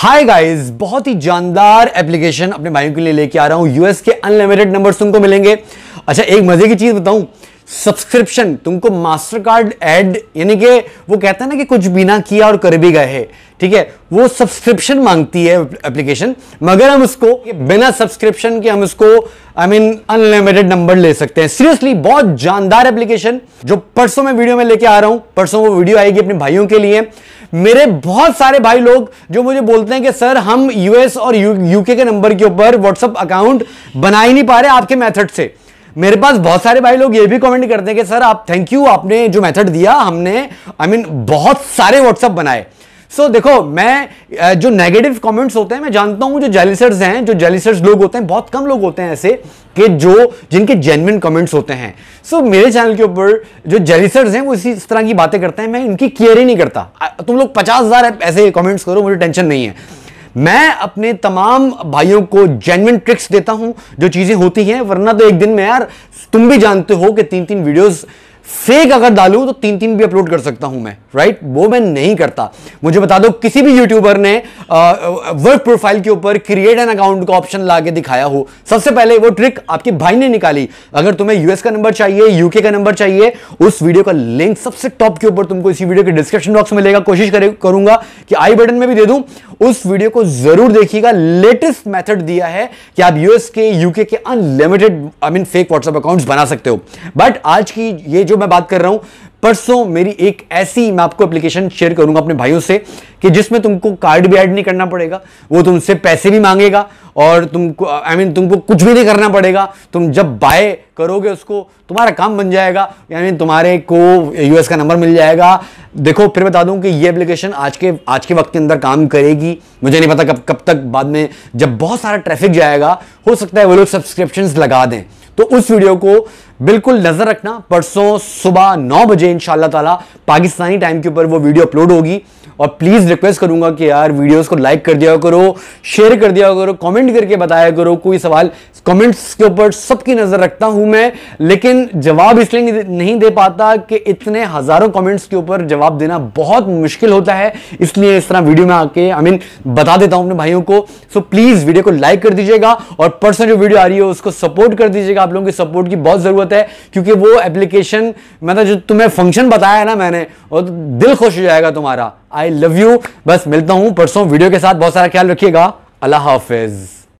hi guys बहुत ही जानदार application अपने भाइयों के लिए लेके आ रहा हूँ यूएस के अनलिमिटेड नंबर तुमको मिलेंगे अच्छा एक मजे की चीज बताऊं सब्सक्रिप्शन तुमको मास्टर कार्ड एड यानी कि वो कहते हैं ना कि कुछ बिना किया और कर भी गए है ठीक है वो सब्सक्रिप्शन मांगती है एप्लीकेशन मगर हम उसको बिना सब्सक्रिप्शन के हम उसको आई मीन अनलिमिटेड नंबर ले सकते हैं सीरियसली बहुत जानदार एप्लीकेशन जो परसों में वीडियो में लेके आ रहा हूं परसों वो वीडियो आएगी अपने भाइयों के लिए मेरे बहुत सारे भाई लोग जो मुझे बोलते हैं कि सर हम यूएस और यूके के नंबर के ऊपर व्हाट्सएप अकाउंट बना ही नहीं पा रहे आपके मेथड से मेरे पास बहुत सारे भाई लोग ये भी कमेंट करते हैं कि सर आप थैंक यू आपने जो मेथड दिया हमने आई I मीन mean, बहुत सारे व्हाट्सअप बनाए सो so, देखो मैं जो नेगेटिव कमेंट्स होते हैं मैं जानता हूं जो जेलिसर्स हैं जो जेलिसर्स लोग होते हैं बहुत कम लोग होते हैं ऐसे कि जो जिनके जेनविन कमेंट्स होते हैं सो so, मेरे चैनल के ऊपर जो जेलिसर्स हैं वो इसी इस तरह की बातें करते हैं मैं इनकी केयर ही नहीं करता तुम लोग पचास हज़ार ऐसे कॉमेंट्स करो मुझे टेंशन नहीं है मैं अपने तमाम भाइयों को जेनविन ट्रिक्स देता हूं जो चीज़ें होती हैं वरना तो एक दिन में यार तुम भी जानते हो कि तीन तीन वीडियोस फेक अगर डालू तो तीन तीन भी अपलोड कर सकता हूं मैं राइट वो मैं नहीं करता मुझे बता दो किसी भी यूट्यूबर ने वर्क प्रोफाइल के ऊपर क्रिएट एन अकाउंट का ऑप्शन ला के दिखाया हो सबसे पहले वो ट्रिक आपके भाई ने निकाली अगर तुम्हें यूएस का नंबर चाहिए यूके का नंबर चाहिए उस वीडियो का लिंक सबसे टॉप के ऊपर तुमको इसी वीडियो के डिस्क्रिप्शन बॉक्स में मिलेगा कोशिश करूंगा कि आई बटन में भी दे दूं उस वीडियो को जरूर देखिएगा लेटेस्ट मेथड दिया है कि आप यूएस के यूके के unlimited I mean fake WhatsApp accounts बना सकते हो बट आज की ये जो मैं बात कर रहा हूं परसों मेरी एक ऐसी मैं आपको एप्लीकेशन शेयर करूंगा अपने भाइयों से कि जिसमें तुमको कार्ड भी ऐड नहीं करना पड़ेगा वो तुमसे पैसे भी मांगेगा और तुमको आई I मीन mean, तुमको कुछ भी नहीं करना पड़ेगा तुम जब बाय करोगे उसको तुम्हारा काम बन जाएगा आई मीन तुम्हारे को यूएस का नंबर मिल जाएगा देखो फिर बता दूं कि ये एप्लीकेशन आज के आज के वक्त के अंदर काम करेगी मुझे नहीं पता कब कब तक बाद में जब बहुत सारा ट्रैफिक जाएगा हो सकता है वो लोग सब्सक्रिप्शन लगा दें तो उस वीडियो को बिल्कुल नजर रखना परसों सुबह नौ बजे इन ताला पाकिस्तानी टाइम के ऊपर वो वीडियो अपलोड होगी और प्लीज़ रिक्वेस्ट करूंगा कि यार वीडियोस को लाइक कर दिया करो शेयर कर दिया करो कमेंट करके बताया करो कोई सवाल कमेंट्स के ऊपर सबकी नज़र रखता हूं मैं लेकिन जवाब इसलिए नहीं दे पाता कि इतने हज़ारों कमेंट्स के ऊपर जवाब देना बहुत मुश्किल होता है इसलिए इस तरह वीडियो में आके आई मीन बता देता हूं अपने भाइयों को सो प्लीज़ वीडियो को लाइक कर दीजिएगा और पर्सनल जो वीडियो आ रही है उसको सपोर्ट कर दीजिएगा आप लोगों की सपोर्ट की बहुत ज़रूरत ज़रूरत है क्योंकि वो एप्लीकेशन मतलब जो तुम्हें फंक्शन बताया है ना मैंने वो तो दिल खुश हो जाएगा तुम्हारा आई लव यू बस मिलता हूँ परसों वीडियो के साथ बहुत सारा ख्याल रखिएगा अल्लाह हाफिज़